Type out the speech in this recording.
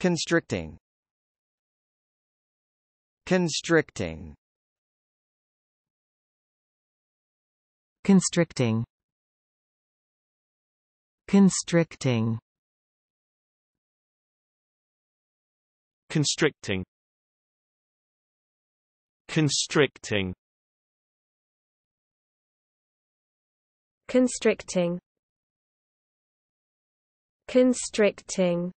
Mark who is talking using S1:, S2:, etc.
S1: Constricting Constricting Constricting Constricting Constricting Constricting Constricting Constricting